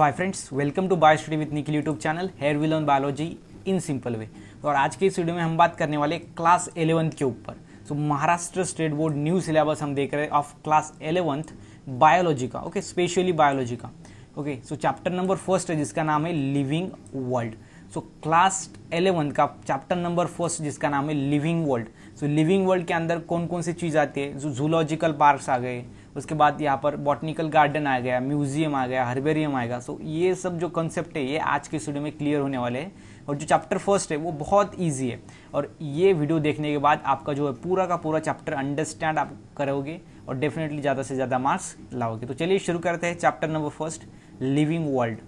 So hi friends welcome to bio study with Nikhil YouTube channel here will on biology in simple way और आज के इस video में हम बात करने वाले क्लास एलेवंथ के ऊपर so Maharashtra state board new syllabus हम देख रहे हैं ऑफ क्लास एलेवंथ बायोलॉजी का ओके स्पेशली बायोलॉजी का okay so chapter number first है जिसका नाम है living world so class eleventh का चैप्टर नंबर फर्स्ट जिसका नाम है living world so living world के अंदर कौन कौन सी चीज़ आती है जो जूलॉजिकल पार्क्स आ गए उसके बाद यहाँ पर बॉटनिकल गार्डन आ गया म्यूजियम आ गया हर्बेरियम आएगा सो ये सब जो कॉन्सेप्ट है ये आज के स्टूडियो में क्लियर होने वाले हैं और जो चैप्टर फर्स्ट है वो बहुत ईजी है और ये वीडियो देखने के बाद आपका जो है पूरा का पूरा चैप्टर अंडरस्टैंड आप करोगे और डेफिनेटली ज़्यादा से ज़्यादा मार्क्स लाओगे तो चलिए शुरू करते हैं chapter number first living world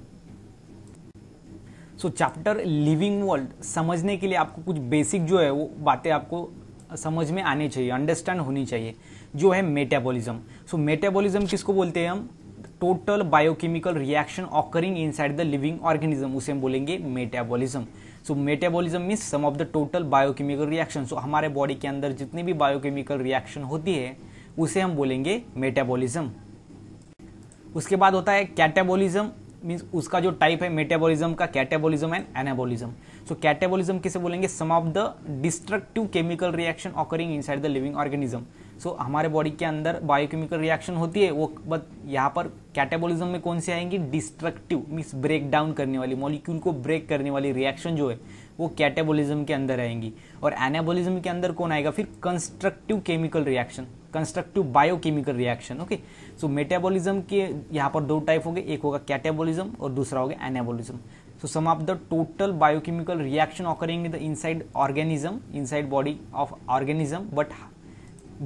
so chapter living world समझने के लिए आपको कुछ बेसिक जो है वो बातें आपको समझ में आनी चाहिए अंडरस्टैंड होनी चाहिए जो है मेटाबॉलिज्म सो मेटाबॉलिज्म किसको बोलते हैं हम total biochemical reaction occurring side the living organism उसे हम बोलेंगे metabolism so metabolism means sum of the total biochemical reaction so हमारे बॉडी के अंदर जितनी भी बायोकेमिकल रिएक्शन होती है उसे हम बोलेंगे मेटाबॉलिज्म उसके बाद होता है कैटाबॉलिज्म मीन्स उसका जो टाइप है मेटाबॉलिज्म का catabolism and anabolism so catabolism किसे बोलेंगे sum of the destructive chemical reaction occurring inside the living organism so so, हमारे बॉडी के अंदर बायोकेमिकल रिएक्शन होती है वो बट यहाँ पर कैटाबोलिज्म में कौन से आएंगी डिस्ट्रक्टिव मीन्स ब्रेक डाउन करने वाली मॉलिक्यूल को ब्रेक करने वाली रिएक्शन जो है वो कैटाबोलिज्म के अंदर आएंगी और एनाबोलिज्म के अंदर कौन आएगा फिर constructive chemical reaction constructive biochemical reaction okay so metabolism के यहाँ पर दो टाइप हो गए एक होगा कैटाबोलिज्म और दूसरा होगा anabolism so sum of the total biochemical reaction occurring in the inside organism inside body of organism but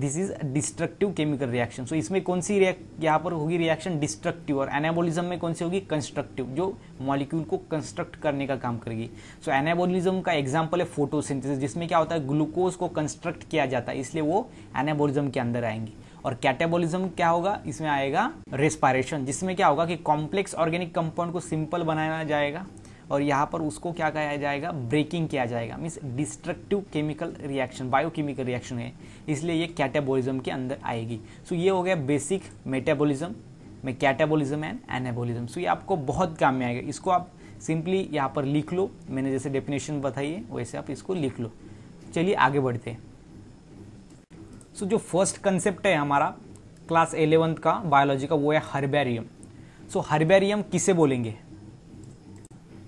this is destructive chemical reaction so इसमें कौन सी यहाँ पर होगी रिएक्शन डिस्ट्रक्टिव और एनाबोलिज्म में कौन सी होगी कंस्ट्रक्टिव जो मॉलिक्यूल को कंस्ट्रक्ट करने का काम करेगी सो एनाबोलिज्म का एग्जाम्पल है फोटोसिंथेसिस जिसमें क्या होता है ग्लूकोज को कंस्ट्रक्ट किया जाता है इसलिए वो एनाबोलिज्म के अंदर आएंगी और कैटाबोलिज्म क्या होगा इसमें आएगा रेस्पायरेशन जिसमें क्या होगा कि कॉम्प्लेक्स ऑर्गेनिक कंपाउंड को सिंपल बनाया जाएगा और यहाँ पर उसको क्या कहा जाएगा ब्रेकिंग किया जाएगा means destructive chemical reaction biochemical reaction है इसलिए ये कैटेबोलिज्म के अंदर आएगी सो so, ये हो गया बेसिक मेटाबोलिज्म में कैटाबोलिज्म एंड एनाबोलिज्म सो ये आपको बहुत काम में आएगा इसको आप सिंपली यहाँ पर लिख लो मैंने जैसे डेफिनेशन बताई है वैसे आप इसको लिख लो चलिए आगे बढ़ते हैं सो so, जो फर्स्ट कंसेप्ट है हमारा क्लास एलेवंथ का बायोलॉजी का वो है हर्बेरियम सो so, हर्बेरियम किसे बोलेंगे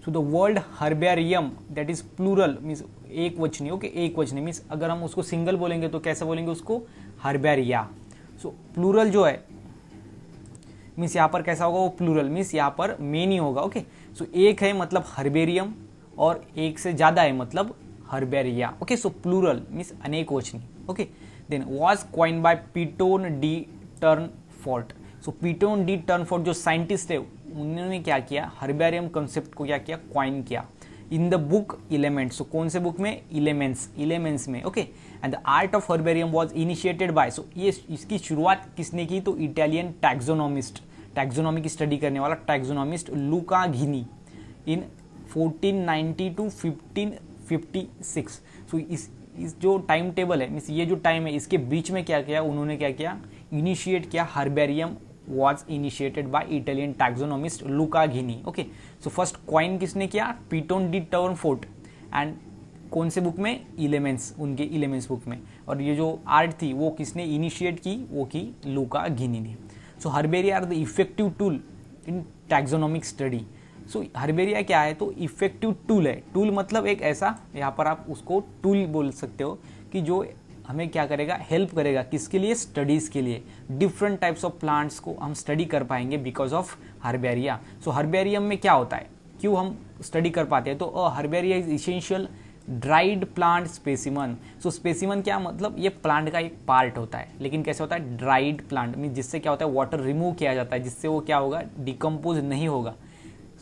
so the word herbarium that is plural means एक वचनी ओके okay? एक वचनी मीन्स अगर हम उसको सिंगल बोलेंगे तो कैसे बोलेंगे उसको हर्बेरिया सो प्लूरल जो है मीन्स यहाँ पर कैसा होगा वो प्लूरल मीन्स यहाँ पर मेनी होगा ओके okay? सो so, एक है मतलब हर्बेरियम और एक से ज़्यादा है मतलब herbaria okay so plural means अनेक वचनी okay then was coin by Pitton de Tournefort so Pitton de Tournefort जो साइंटिस्ट है उन्होंने क्या किया हर्बेरियम कंसेप्ट को क्या किया क्वाइन किया in the book elements so कौन से बुक में इलेमेंट्स इलेमेंट्स में okay and the art of herbarium was initiated by so ये इसकी शुरुआत किसने की तो इटालियन टैक्सोनॉमिस्ट टैक्सोनॉमी की स्टडी करने वाला टैक्सोनॉमिस्ट लुका घिनी इन 1490 टू 1556 सो इस इस जो टाइम टेबल है मीन्स ये जो टाइम है इसके बीच में क्या किया उन्होंने क्या किया इनिशिएट किया herbarium was initiated by Italian taxonomist Luca Ghini okay so first coin किसने किया? Pitton de Tournefort and कौन से बुक में इलेमेंट्स उनके इलेमेंट्स बुक में और ये जो आर्ट थी वो किसने इनिशिएट की वो की लुका घिनी ने so herbaria are the effective tool in taxonomic study so herbaria क्या है तो इफेक्टिव टूल है टूल मतलब एक ऐसा यहाँ पर आप उसको टूल बोल सकते हो कि जो हमें क्या करेगा हेल्प करेगा किसके लिए स्टडीज़ के लिए डिफरेंट टाइप्स ऑफ प्लांट्स को हम स्टडी कर पाएंगे because of herbaria so herbarium में क्या होता है क्यों हम स्टडी कर पाते हैं तो a herbaria is essential dried plant specimen so specimen क्या मतलब ये प्लांट का एक पार्ट होता है लेकिन कैसे होता है ड्राइड प्लांट मीन जिससे क्या होता है वाटर रिमूव किया जाता है जिससे वो क्या होगा डिकम्पोज नहीं होगा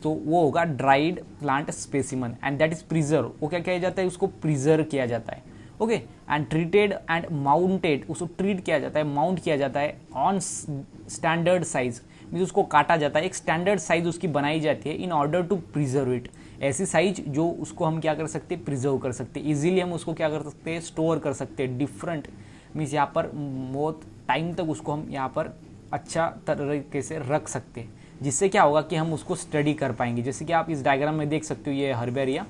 तो वो होगा dried plant specimen and that is preserve वो क्या किया जाता है उसको प्रिजर्व किया जाता है okay and treated and mounted उसको ट्रीट किया जाता है माउंट किया जाता है ऑन स्टैंडर्ड साइज मीन उसको काटा जाता है एक स्टैंडर्ड साइज उसकी बनाई जाती है in order to preserve it ऐसी साइज जो उसको हम क्या कर सकते हैं प्रिजर्व कर सकते हैं इजीली हम उसको क्या कर सकते हैं स्टोर कर सकते हैं डिफरेंट मीन्स यहाँ पर बहुत टाइम तक उसको हम यहाँ पर अच्छा तरीके से रख सकते हैं जिससे क्या होगा कि हम उसको स्टडी कर पाएंगे जैसे कि आप इस डायग्राम में देख सकते हो ये हर्बेरिया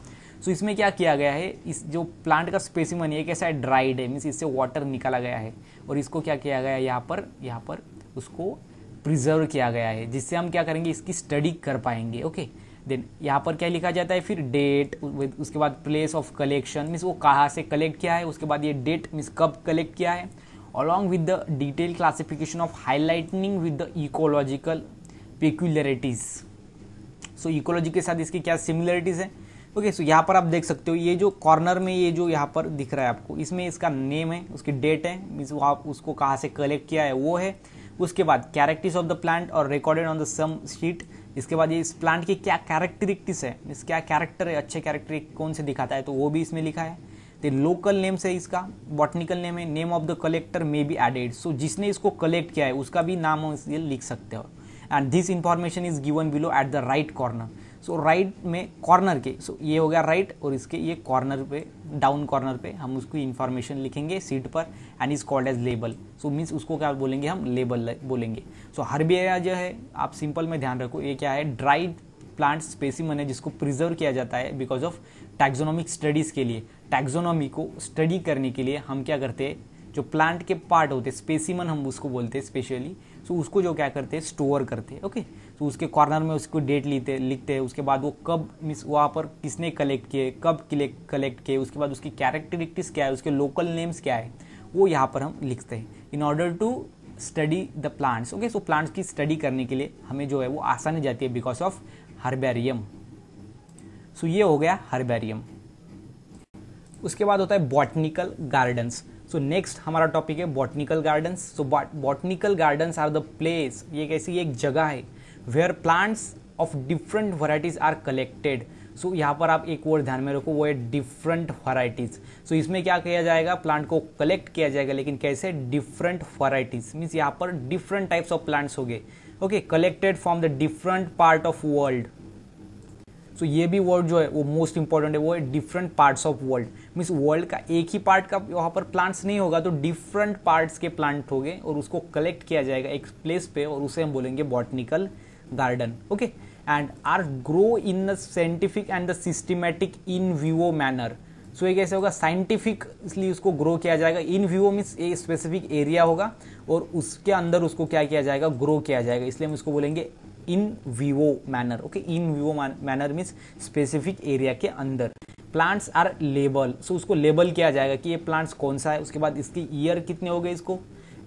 सो इसमें क्या किया गया है इस जो प्लांट का स्पेसिमन है कैसा है ड्राइड है मीन्स इससे वाटर निकाला गया है और इसको क्या किया गया है यहाँ पर यहाँ पर उसको प्रिजर्व किया गया है जिससे हम क्या करेंगे इसकी स्टडी कर पाएंगे ओके देन यहाँ पर क्या लिखा जाता है फिर डेट उसके बाद प्लेस ऑफ कलेक्शन मीन्स वो कहाँ से कलेक्ट किया है उसके बाद ये डेट मीन्स कब कलेक्ट किया है along with the detail classification of highlighting with the ecological peculiarities so ecology के साथ इसकी क्या सिमिलरिटीज है ओके सो यहाँ पर आप देख सकते हो ये जो कॉर्नर में ये जो यहाँ पर दिख रहा है आपको इसमें इसका नेम है उसकी डेट है मीन्स आप उसको कहाँ से कलेक्ट किया है वो है उसके बाद characters of the plant are recorded on the same sheet इसके बाद ये इस प्लांट की क्या कैरेक्टरिक्टिस है मीन्स क्या कैरेक्टर है अच्छे कैरेक्टर कौन से दिखाता है तो वो भी इसमें लिखा है तो लोकल नेम से इसका बॉटनिकल नेम है name of the collector may be added so जिसने इसको कलेक्ट किया है उसका भी नाम हम लिख सकते हो and this information is given below at the right corner so right में कॉर्नर के सो ये हो गया राइट और इसके ये कॉर्नर पे डाउन कॉर्नर पे हम उसकी इन्फॉर्मेशन लिखेंगे सीट पर and is called as label so means उसको क्या बोलेंगे हम लेबल बोलेंगे सो so, हर्बेरिया जो है आप सिंपल में ध्यान रखो ये क्या है ड्राइड प्लांट स्पेसिमन है जिसको प्रिजर्व किया जाता है बिकॉज ऑफ टैक्सोनॉमिक स्टडीज़ के लिए टैक्सोनॉमी को स्टडी करने के लिए हम क्या करते हैं जो प्लांट के पार्ट होते हैं स्पेसिमन हम उसको बोलते हैं स्पेशली सो so, उसको जो क्या करते हैं स्टोर करते हैं ओके तो उसके कॉर्नर में उसको डेट लेते लिखते हैं उसके बाद वो कब मिस वहाँ पर किसने कलेक्ट किए कब कलेक्ट किए उसके बाद उसकी कैरेक्टरिस्टिक्स क्या है उसके लोकल नेम्स क्या है वो यहाँ पर हम लिखते हैं in order to study the plants okay so plants की स्टडी करने के लिए हमें जो है वो आसानी जाती है बिकॉज ऑफ हर्बेरियम सो ये हो गया हर्बेरियम उसके बाद होता है botanical gardens so so next हमारा टॉपिक है botanical gardens so botanical gardens are the place ये कैसी एक जगह है where plants of different varieties are collected so यहाँ पर आप एक वर्ड ध्यान में रखो वो है डिफरेंट वराइटीज़ सो इसमें क्या किया जाएगा प्लांट को कलेक्ट किया जाएगा लेकिन कैसे डिफरेंट वराइटीज़ मीन्स यहाँ पर डिफरेंट टाइप्स ऑफ प्लांट्स हो गए okay collected from the different part of world so so, ये भी वर्ड जो है वो मोस्ट इंपॉर्टेंट है वो है different parts of world means world का एक ही पार्ट का वहाँ पर प्लांट्स नहीं होगा तो डिफरेंट पार्ट्स के प्लांट होंगे और उसको कलेक्ट किया जाएगा एक प्लेस पे और उसे हम बोलेंगे botanical garden okay and are grow in the scientific and the systematic in vivo manner so ये कैसे होगा साइंटिफिक इसलिए उसको ग्रो किया जाएगा in vivo means a specific area होगा और उसके अंदर उसको क्या किया जाएगा ग्रो किया जाएगा इसलिए हम इसको बोलेंगे in vivo manner okay in vivo manner means specific area के अंदर प्लांट्स आर लेबल सो उसको लेबल किया जाएगा कि ये प्लांट्स कौन सा है उसके बाद इसके ईयर कितने हो गए इसको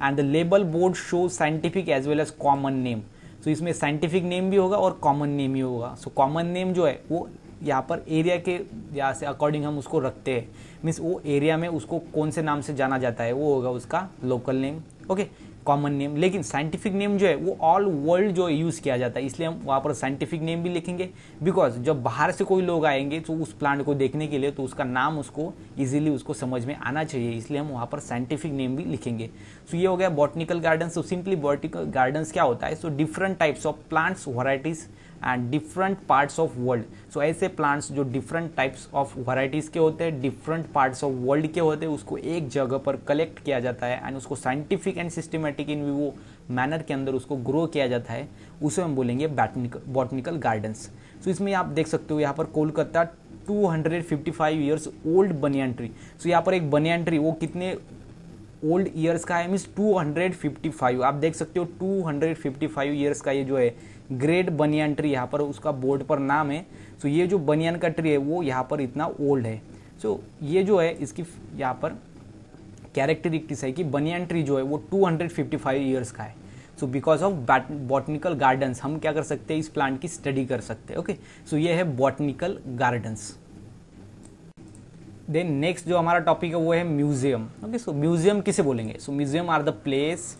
and the label board show scientific as well as common name so इसमें साइंटिफिक नेम भी होगा और कॉमन नेम ही होगा सो कॉमन नेम जो है वो यहाँ पर एरिया के यहाँ से अकॉर्डिंग हम उसको रखते हैं मीन्स वो एरिया में उसको कौन से नाम से जाना जाता है वो होगा उसका local name okay common name लेकिन साइंटिफिक नेम जो है वो ऑल वर्ल्ड जो यूज़ किया जाता है इसलिए हम वहाँ पर साइंटिफिक नेम भी लिखेंगे बिकॉज जब बाहर से कोई लोग आएंगे तो उस प्लांट को देखने के लिए तो उसका नाम उसको ईजिली उसको समझ में आना चाहिए इसलिए हम वहाँ पर साइंटिफिक नेम भी लिखेंगे सो so, ये हो गया botanical garden so simply botanical gardens क्या होता है so different types of plants varieties and different parts of world so ऐसे प्लांट्स जो डिफरेंट टाइप्स ऑफ वराइटीज़ के होते हैं डिफरेंट पार्ट्स ऑफ वर्ल्ड के होते हैं उसको एक जगह पर कलेक्ट किया जाता है एंड उसको साइंटिफिक एंड सिस्टमेटिक इन वो मैनर के अंदर उसको ग्रो किया जाता है उसे हम बोलेंगे बैटनिकल बॉटनिकल गार्डन्स सो इसमें आप देख सकते हो यहाँ पर Kolkata 255 years old banyan tree so यहाँ पर एक बनियान ट्री वो कितने ओल्ड ईयर्स का है मीन्स 255 आप देख सकते हो 255 ईयर्स का ये जो है ग्रेट बनियान ट्री यहाँ पर उसका बोर्ड पर नाम है सो ये जो बनियान का ट्री है वो यहाँ पर इतना ओल्ड है सो ये जो है इसकी यहाँ पर कैरेक्टरिस्टिक्स है कि बनियान ट्री जो है वो 255 इयर्स का है so because of botanical gardens हम क्या कर सकते हैं इस प्लांट की स्टडी कर सकते हैं ओके सो ये है बॉटनिकल गार्डन्स देन नेक्स्ट जो हमारा टॉपिक है वो है म्यूजियम ओके सो म्यूजियम किसे बोलेंगे so museum are the place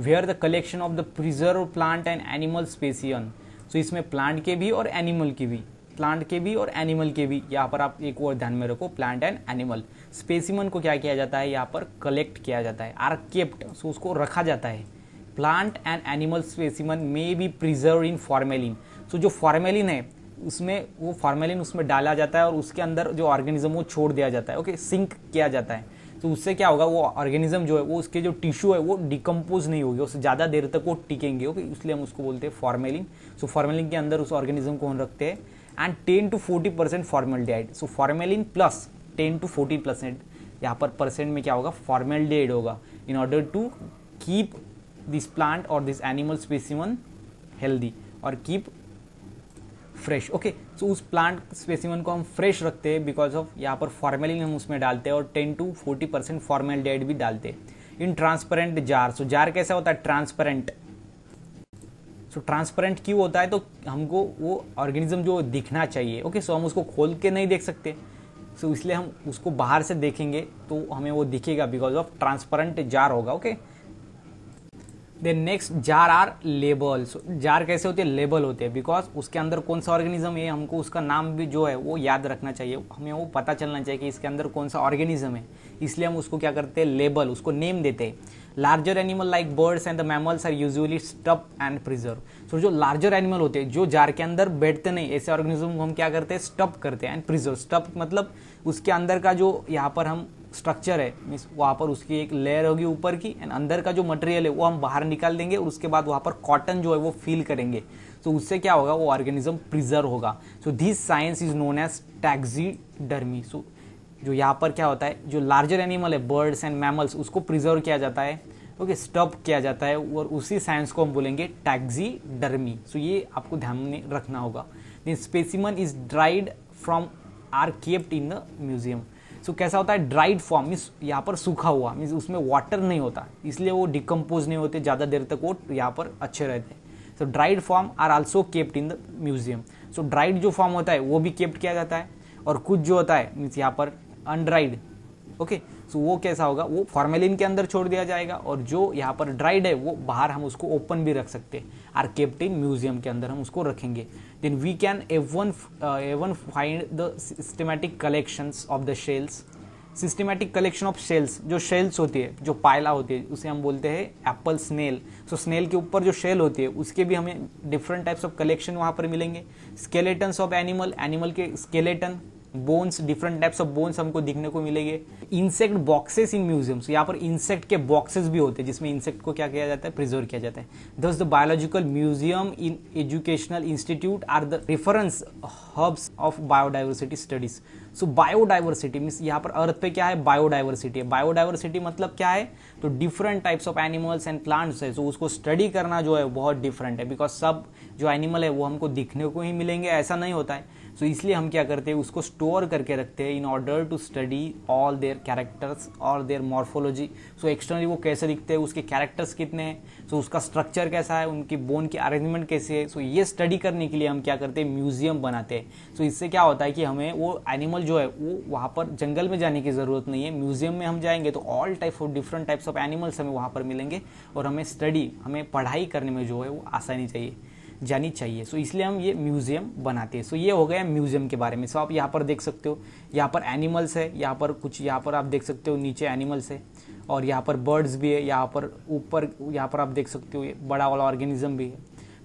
where the collection of the preserve plant and animal specimen so इसमें प्लांट के भी और एनिमल के भी प्लांट के भी और एनिमल के भी यहाँ पर आप एक और ध्यान में रखो प्लांट एंड एनिमल स्पेसिमन को क्या किया जाता है यहाँ पर कलेक्ट किया जाता है आर केप्ट सो उसको रखा जाता है plant and animal specimen may be preserve in formalin so जो फॉर्मेलिन है उसमें वो फॉर्मेलिन उसमें डाला जाता है और उसके अंदर जो ऑर्गेनिज्म वो छोड़ दिया जाता है ओके okay? सिंक किया जाता है तो उससे क्या होगा वो ऑर्गेनिज्म जो है वो उसके जो टिश्यू है वो डिकम्पोज नहीं होगी उससे ज़्यादा देर तक वो टिकेंगे ओके इसलिए हम उसको बोलते हैं फॉर्मेलिन सो फॉर्मेलिन के अंदर उस ऑर्गेनिज्म को हम रखते हैं and ten to forty percent formaldehyde so formalin plus ten to forty percent यहाँ पर परसेंट में क्या होगा फॉर्मेल्डिहाइड होगा in order to keep this plant और दिस एनिमल स्पेसिमन हेल्दी और कीप फ्रेश ओके सो उस प्लांट स्पेसिमन को हम फ्रेश रखते हैं बिकॉज ऑफ यहाँ पर फॉर्मेलिन हम उसमें डालते हैं और ten to forty percent formaldehyde भी डालते हैं in transparent jar so jar कैसा होता है ट्रांसपेरेंट सो ट्रांसपेरेंट क्यों होता है तो हमको वो ऑर्गेनिज्म जो दिखना चाहिए ओके सो हम उसको खोल के नहीं देख सकते सो so, इसलिए हम उसको बाहर से देखेंगे तो हमें वो दिखेगा बिकॉज ऑफ ट्रांसपेरेंट जार होगा okay okay? Then next jar are label jar कैसे होते हैं लेबल होते हैं बिकॉज उसके अंदर कौन सा ऑर्गेनिज्म है हमको उसका नाम भी जो है वो याद रखना चाहिए हमें वो पता चलना चाहिए कि इसके अंदर कौन सा ऑर्गेनिज्म है इसलिए हम उसको क्या करते हैं लेबल उसको नेम देते हैं larger animal like birds and the mammals are usually stuffed and preserve so जो लार्जर एनिमल होते हैं जो जार के अंदर बैठते नहीं ऐसे ऑर्गेनिज्म को हम क्या करते हैं स्टप करते हैं एंड प्रिजर्व स्टप मतलब उसके अंदर का जो यहाँ पर हम स्ट्रक्चर है मीन्स वहाँ पर उसकी एक लेयर होगी ऊपर की एंड अंदर का जो मटेरियल है वो हम बाहर निकाल देंगे और उसके बाद वहाँ पर कॉटन जो है वो फील करेंगे तो so, उससे क्या होगा वो ऑर्गेनिज्म प्रिजर्व होगा so this science is known as dermy so जो यहाँ पर क्या होता है जो लार्जर एनिमल है बर्ड्स एंड मैमल्स उसको प्रिजर्व किया जाता है ओके स्टॉप किया जाता है और उसी साइंस को हम बोलेंगे टैक्सी डर्मी सो ये आपको ध्यान में रखना होगा दिन specimen is dried from are kept in the museum so कैसा होता है ड्राइड फॉर्म मीन्स यहाँ पर सूखा हुआ मीन्स उसमें वाटर नहीं होता इसलिए वो डिकम्पोज नहीं होते ज़्यादा देर तक वो यहाँ पर अच्छे रहते हैं so dried form are also kept in the museum so dried जो फॉर्म होता है वो भी केप्ड किया जाता है और कुछ जो होता है मीन्स यहाँ पर अनड्राइड ओके सो वो कैसा होगा वो फॉर्मेलिन के अंदर छोड़ दिया जाएगा और जो यहाँ पर ड्राइड है वो बाहर हम उसको ओपन भी रख सकते हैं आर केप्ट इन म्यूजियम के अंदर हम उसको रखेंगे then we can even even find the systematic collection of the shells systematic collection of shells जो शेल्स होती है जो पायला होती है उसे हम बोलते हैं एप्पल स्नेल सो स्नेल के ऊपर जो शेल होती है उसके भी हमें डिफरेंट टाइप्स ऑफ कलेक्शन वहाँ पर मिलेंगे स्केलेटन्स ऑफ एनिमल एनिमल के skeleton bones different types of bones हमको दिखने को मिलेंगे इंसेक्ट बॉक्सेस इन म्यूजियम्स यहाँ पर इंसेक्ट के बॉक्सेस भी होते हैं जिसमें इंसेक्ट को क्या किया जाता है प्रिजर्व किया जाता है thus the biological museum in educational institute are the reference hubs of biodiversity studies so biodiversity means यहाँ पर अर्थ पे क्या है बायोडाइवर्सिटी है बायोडाइवर्सिटी मतलब क्या है तो different types of animals and plants है सो so उसको स्टडी करना जो है बहुत डिफरेंट है बिकॉज सब जो एनिमल है वो हमको दिखने को ही मिलेंगे ऐसा नहीं होता है सो so, इसलिए हम क्या करते हैं उसको स्टोर करके रखते हैं in order to study all their characters और देयर मॉर्फोलॉजी सो एक्सटर्नली वो कैसे दिखते हैं उसके कैरेक्टर्स कितने हैं सो so, उसका स्ट्रक्चर कैसा है उनकी बोन की अरेंजमेंट कैसे है सो so, ये स्टडी करने के लिए हम क्या करते हैं म्यूजियम बनाते हैं सो so, इससे क्या होता है कि हमें वो एनिमल जो है वो वहाँ पर जंगल में जाने की ज़रूरत नहीं है म्यूजियम में हम जाएंगे तो all type of different types of animals हमें वहाँ पर मिलेंगे और हमें स्टडी हमें पढ़ाई करने में जो है वो आसानी चाहिए जानी चाहिए सो इसलिए हम ये म्यूज़ियम बनाते हैं सो ये हो गया म्यूज़ियम के बारे में सो आप यहाँ पर देख सकते हो यहाँ पर एनिमल्स है यहाँ पर कुछ यहाँ पर आप देख सकते हो नीचे एनिमल्स है और यहाँ पर बर्ड्स भी है यहाँ पर ऊपर यहाँ पर आप देख सकते हो बड़ा वाला ऑर्गेनिज्म भी है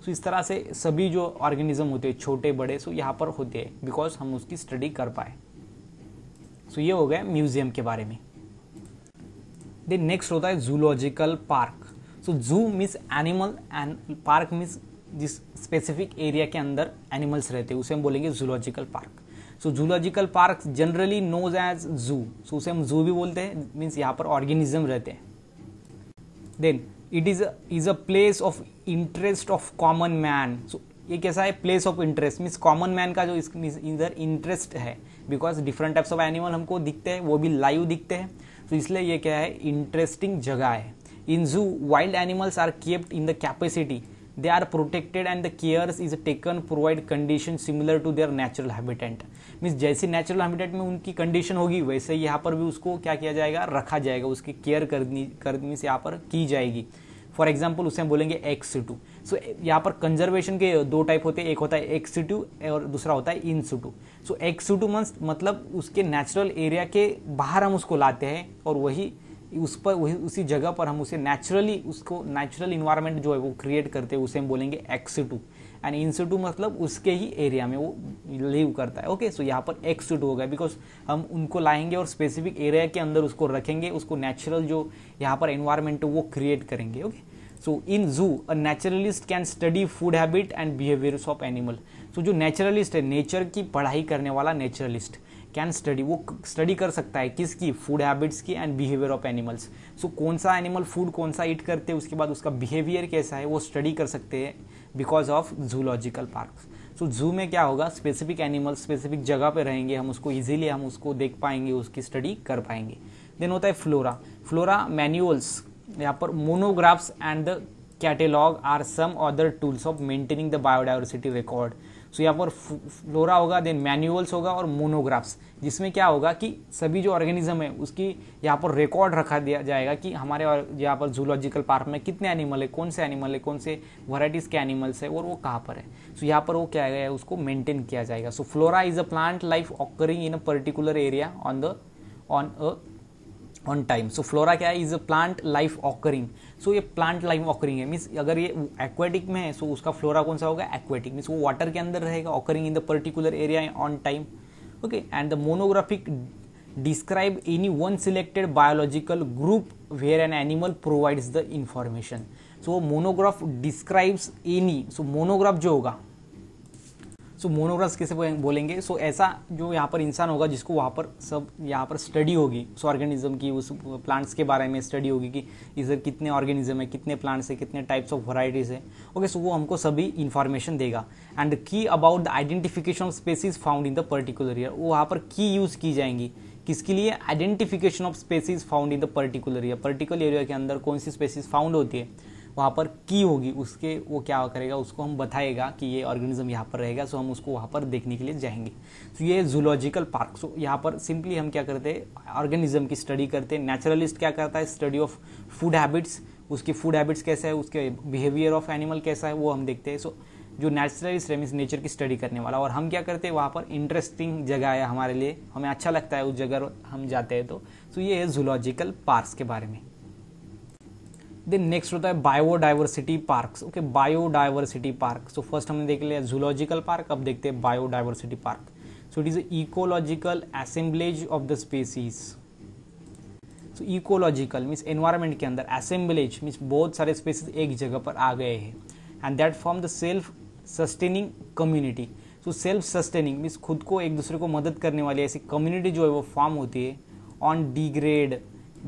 सो इस तरह से सभी जो ऑर्गेनिज्म होते हैं छोटे बड़े सो यहाँ पर होते हैं बिकॉज हम उसकी स्टडी कर पाए सो ये हो गया म्यूज़ियम के बारे में देन नेक्स्ट होता है zoological park so zoo means animal and park means जिस स्पेसिफिक एरिया के अंदर एनिमल्स रहते हैं उसे हम बोलेंगे zoological park so zoological park generally knows as zoo so उसे हम जू भी बोलते हैं मीन्स यहाँ पर ऑर्गेनिज्म रहते हैं then it is is a place of interest of common man so ये कैसा है place of interest means common man का जो इधर इंटरेस्ट है because different types of animal हमको दिखते हैं वो भी लाइव दिखते हैं तो so, इसलिए ये क्या है इंटरेस्टिंग जगह है in zoo wild animals are kept in the capacity they are protected and the cares is taken provide condition similar to their natural habitant means जैसे नेचुरल हैबिटेट में उनकी कंडीशन होगी वैसे ही यहाँ पर भी उसको क्या किया जाएगा रखा जाएगा उसकी केयर करनी करनी से यहाँ पर की जाएगी फॉर एग्जाम्पल उसे हम बोलेंगे एक्स टू सो यहाँ पर कंजर्वेशन के दो टाइप होते हैं एक होता है एक्स टू और दूसरा होता है in situ so ex situ means मतलब उसके नेचुरल एरिया के बाहर हम उसको लाते हैं और वही उस पर उसी जगह पर हम उसे नेचुरली उसको नेचुरल इन्वायरमेंट जो है वो क्रिएट करते हैं उसे हम बोलेंगे एक्स टू एंड टू मतलब उसके ही एरिया में वो लिव करता है ओके सो यहाँ पर एक्स हो गया बिकॉज हम उनको लाएंगे और स्पेसिफिक एरिया के अंदर उसको रखेंगे उसको नेचुरल जो यहाँ पर इन्वायरमेंट वो क्रिएट करेंगे okay so in zoo a naturalist can study food habit and behaviours of animal so जो नेचुरलिस्ट है नेचर की पढ़ाई करने वाला नेचुरलिस्ट कैन स्टडी वो स्टडी कर सकता है किसकी फूड हैबिट्स की and behaviour of animals so कौन सा एनिमल फूड कौन सा ईट करते हैं उसके बाद उसका बिहेवियर कैसा है वो स्टडी कर सकते हैं because of zoological park so zoo में क्या होगा स्पेसिफिक एनिमल स्पेसिफिक जगह पे रहेंगे हम उसको इजीली हम उसको देख पाएंगे उसकी स्टडी कर पाएंगे देन होता है फ्लोरा फ्लोरा मैन्यूअल्स यहाँ पर monographs and the catalogue are some other tools of maintaining the biodiversity record so यहाँ पर फ्लोरा होगा देन मैन्यूअल्स होगा और मोनोग्राफ्स जिसमें क्या होगा कि सभी जो ऑर्गेनिज्म है उसकी यहाँ पर रिकॉर्ड रखा दिया जाएगा कि हमारे यहाँ पर जूलॉजिकल पार्क में कितने एनिमल है कौन से एनिमल है कौन से वराइटीज़ के एनिमल्स है और वो कहाँ पर है सो so, यहाँ पर वो क्या है उसको मेंटेन किया जाएगा so flora is a plant life occurring in a particular area on the on a on time so flora क्या है is a plant life occurring so ये प्लांट लाइफ ऑकरिंग है मीन्स अगर ये एक्वेटिक में है सो so उसका flora कौन सा होगा एक्वेटिक मीन्स वो वाटर के अंदर रहेगा occurring in the particular area on time okay and the monographic describe any one selected biological group where an animal provides the information so monograph describes any so monograph जो होगा सो मोनोग्रास कैसे बोलेंगे सो ऐसा जो यहाँ पर इंसान होगा जिसको वहाँ पर सब यहाँ पर स्टडी होगी उस ऑर्गेनिज्म की उस प्लांट्स के बारे में स्टडी होगी कि इधर कितने ऑर्गेनिज्म है कितने प्लांट्स है कितने टाइप्स ऑफ वराइटीज़ है ओके सो वो हमको सभी इन्फॉर्मेशन देगा and key about the identification of species found in the particular year वो वहाँ पर की यूज़ की जाएंगी किसके लिए identification of species found in the particular year particular area के अंदर कौन सी स्पेसीज फाउंड होती है वहाँ पर की होगी उसके वो क्या करेगा उसको हम बताएगा कि ये ऑर्गेनिज्म यहाँ पर रहेगा सो हम उसको वहाँ पर देखने के लिए जाएंगे सो ये जूलॉजिकल पार्क सो यहाँ पर सिंपली हम क्या करते हैं ऑर्गेनिज्म की स्टडी करते हैं नेचुरलिस्ट क्या करता है स्टडी ऑफ फूड हैबिट्स उसकी फूड हैबिट्स कैसा है उसके बिहेवियर ऑफ एनिमल कैसा है वो हम देखते हैं सो जो नेचुरलिस्ट है मीन्स नेचर की स्टडी करने वाला और हम क्या करते हैं वहाँ पर इंटरेस्टिंग जगह है हमारे लिए हमें अच्छा लगता है उस जगह हम जाते हैं तो सो ये है जूलॉजिकल पार्क के बारे में देन नेक्स्ट होता है biodiversity park okay biodiversity park so first हमने देख लिया जूलॉजिकल पार्क अब देखते हैं biodiversity park so it is ecological assemblage of the species so ecological means environment के अंदर असेंबलेज मीन्स बहुत सारे स्पेसीज एक जगह पर आ गए हैं and that form the self sustaining community so self sustaining means खुद को एक दूसरे को मदद करने वाली ऐसी कम्युनिटी जो है वो फॉर्म होती है on degrade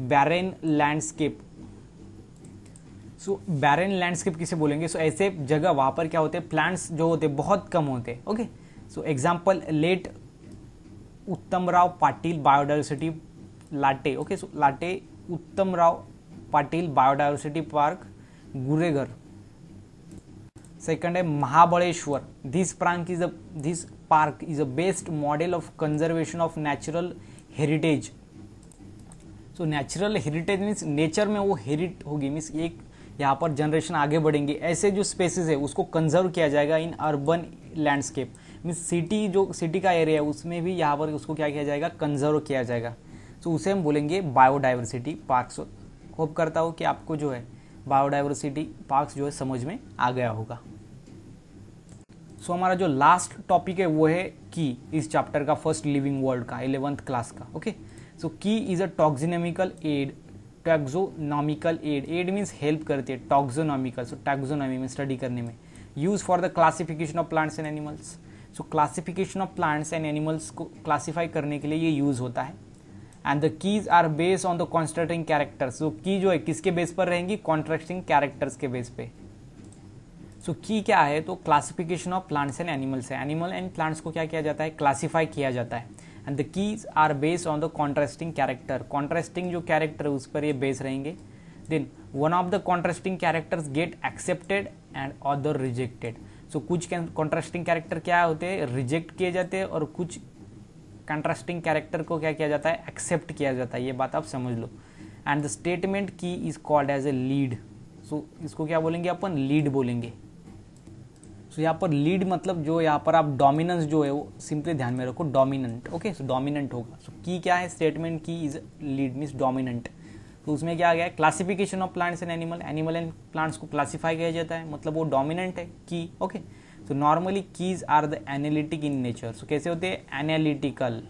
barren landscape so barren landscape किसे बोलेंगे सो so, ऐसे जगह वहाँ पर क्या होते हैं प्लांट्स जो होते बहुत कम होते हैं okay so example late Uttamrao Patil biodiversity late okay so late Uttamrao Patil biodiversity park Gureghar second है Mahabaleshwar this park is a this park is a best model of conservation of natural heritage so natural heritage means nature में वो हेरिट होगी means एक यहाँ पर generation आगे बढ़ेंगी ऐसे जो स्पेसिस है उसको कंजर्व किया जाएगा in urban landscape means city जो सिटी का एरिया है उसमें भी यहाँ पर उसको क्या किया जाएगा कंजर्व किया जाएगा तो उसे हम बोलेंगे बायोडाइवर्सिटी पार्क्स होप करता हूँ कि आपको जो है बायोडाइवर्सिटी पार्क्स जो है समझ में आ गया होगा सो so, हमारा जो लास्ट टॉपिक है वो है की इस चैप्टर का फर्स्ट लिविंग वर्ल्ड का इलेवंथ क्लास का okay so key is a taxonomical aid taxonomical aid aid means help करती है टॉक्जोनॉमिकल सो टैक्जोनॉमी में स्टडी करने में use for the classification of plants and animals so classification of plants and animals को classify करने के लिए ये यूज़ होता है and the keys are based on the constructing characters so key जो है किसके बेस पर रहेंगी कॉन्ट्रेक्टिंग कैरेक्टर्स के बेस पे सो so, की क्या है तो classification of plants and animals है एनिमल एंड प्लांट्स को क्या किया जाता है क्लासीफाई किया जाता है and the keys are based on the contrasting character contrasting जो कैरेक्टर है उस पर ये बेस रहेंगे then one of the contrasting characters get accepted and other rejected so कुछ कॉन्ट्रास्टिंग कैरेक्टर क्या होते हैं रिजेक्ट किए जाते हैं और कुछ कंट्रास्टिंग कैरेक्टर को क्या किया जाता है एक्सेप्ट किया जाता है ये बात आप समझ लो and the statement key is called as a lead so इसको क्या बोलेंगे अपन लीड बोलेंगे सो यहाँ पर लीड मतलब जो यहाँ पर आप डोमिनेंस जो है वो सिंपली ध्यान में रखो डोमिनेंट ओके सो डोमिनेंट होगा सो की क्या है statement key is lead means dominant तो उसमें क्या आ गया classification of plants and animal animal and plants को क्लासिफाई किया जाता है मतलब वो डोमिनेंट है की okay so normally keys are the analytic in nature so कैसे होते हैं एनालिटिकल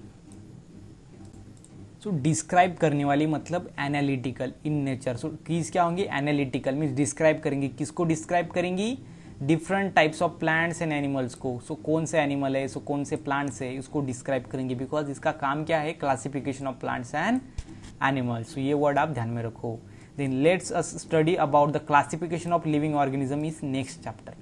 सो डिस्क्राइब करने वाली मतलब analytical in nature so keys क्या होंगी एनालिटिकल मीन्स डिस्क्राइब करेंगी किसको डिस्क्राइब करेंगी different types of plants and animals को सो so, कौन से एनिमल है सो so, कौन से प्लांट्स है इसको डिस्क्राइब करेंगे बिकॉज इसका काम क्या है classification of plants and animals so ये वर्ड आप ध्यान में रखो then let's us study about the classification of living organism is next chapter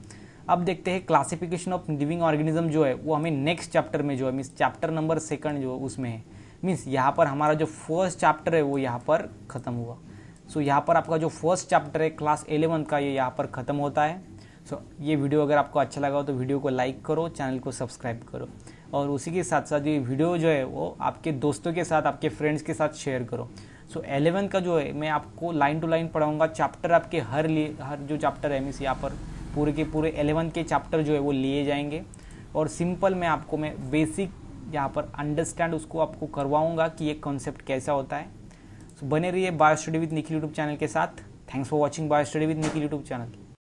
अब देखते हैं क्लासिफिकेशन ऑफ लिविंग ऑर्गेनिज्म जो है वो हमें नेक्स्ट चैप्टर में जो है मीन्स चैप्टर नंबर सेकंड जो उसमें है मीन्स यहाँ पर हमारा जो फर्स्ट चैप्टर है वो यहाँ पर ख़त्म हुआ सो so, यहाँ पर आपका जो फर्स्ट चैप्टर है क्लास एलेवंथ का ये यहाँ पर ख़त्म होता है सो so, ये वीडियो अगर आपको अच्छा लगा हो तो वीडियो को लाइक करो चैनल को सब्सक्राइब करो और उसी के साथ साथ ये वीडियो जो है वो आपके दोस्तों के साथ आपके फ्रेंड्स के साथ शेयर करो सो so, एलेवन का जो है मैं आपको लाइन टू लाइन पढ़ाऊँगा चैप्टर आपके हर लिए हर जो चैप्टर है मीस यहाँ पर पूरे के पूरे एलेवन के चैप्टर जो है वो लिए जाएंगे और सिंपल मैं आपको मैं बेसिक यहाँ पर अंडरस्टैंड उसको आपको करवाऊँगा कि ये कॉन्सेप्ट कैसा होता है सो so, बने रहिए bio study with Nikhil YouTube channel के साथ thanks for watching bio study with Nikhil YouTube channel